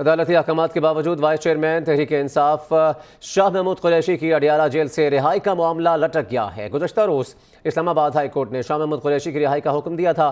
अदालती अहकाम के बावजूद वाइस चेयरमैन तहरीक इंसाफ शाह महमूद कुरैशी की अडियाला जेल से रिहाई का मामला लटक गया है गुजशत रोज़ इस्लामाबाद हाई कोर्ट ने शाह महमूद कुरैशी की रिहाई का हुक्म दिया था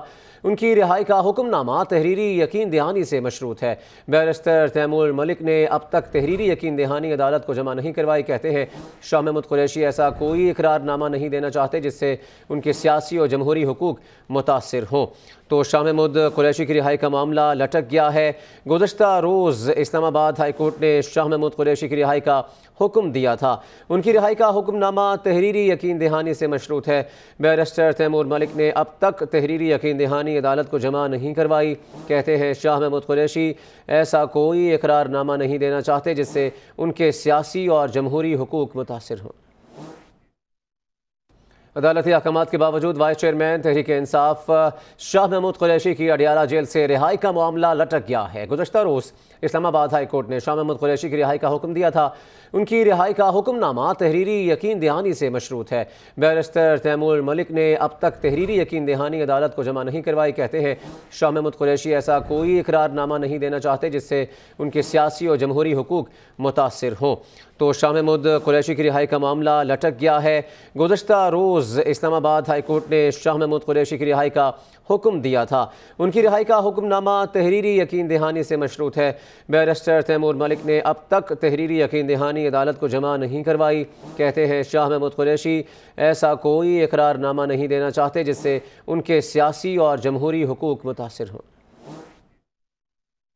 उनकी रिहाई का हुक्मनामा तहरीरी यकीन दहानी से मशरूत है बैरिस्टर तैमूर मलिक ने अब तक तहरीरी यकीन दहानी अदालत को जमा नहीं करवाई कहते हैं शाह महमूद कुरैशी ऐसा कोई इकरारनामा नहीं देना चाहते जिससे उनके सियासी और जमहूरी हकूक मुतासर हों तो शाह महमूद कुरैशी की रिहाई का मामला लटक गया है गुजशत रोज़ रोज़ इस्लामाबाद हाई कोर्ट ने शाह महमूद कुरैशी की रिहाई का हुक्म दिया था उनकी रिहाई का हुक्मनामा तहरीरी यकीन दहानी से मशरूत है बैरिस्टर तैमूर मलिक ने अब तक तहरीरी यकीन दहानी अदालत को जमा नहीं करवाई कहते हैं शाह महमूद कुरैशी ऐसा कोई इकरारनामा नहीं देना चाहते जिससे उनके सियासी और जमहूरी हकूक मुतासर हों अदालती अहकाम के बावजूद वाइस चेयरमैन तहरीक इंसाफ शाह महमूद कुरैशी की अडियाला जेल से रिहाई का मामला लटक गया है गुजशत रोज़ इस्लामाबाद हाई कोर्ट ने शाह महमूद कुरैशी की रिहाई का हुक्म दिया था उनकी रिहाई का हुक्मनामा तहरीरी यकीन दहानी से मशरूत है बैरिस्टर तैमूर मलिक ने अब तक तहरीरी यकीन दहानी अदालत को जमा नहीं करवाई कहते हैं शाह महमूद कुरैशी ऐसा कोई इकरारनामा नहीं देना चाहते जिससे उनके सियासी और जमहूरी हकूक मुतासर हों तो शाह महमूद कुरैशी की रिहाई का मामला लटक गया है गुजशत रोज़ रोज़ इस्लामाबाद हाई कोर्ट ने शाह महमूद कुरैशी की रिहाई का हुक्म दिया था उनकी रिहाई का हुक्मनामा तहरीरी यकीन दहानी से मशरूत है बैरिस्टर तैमूर मलिक ने अब तक तहरीरी यकीन दहानी अदालत को जमा नहीं करवाई कहते हैं शाह महमूद कुरैशी ऐसा कोई इकरारनामा नहीं देना चाहते जिससे उनके सियासी और जमहूरी हकूक मुतासर हों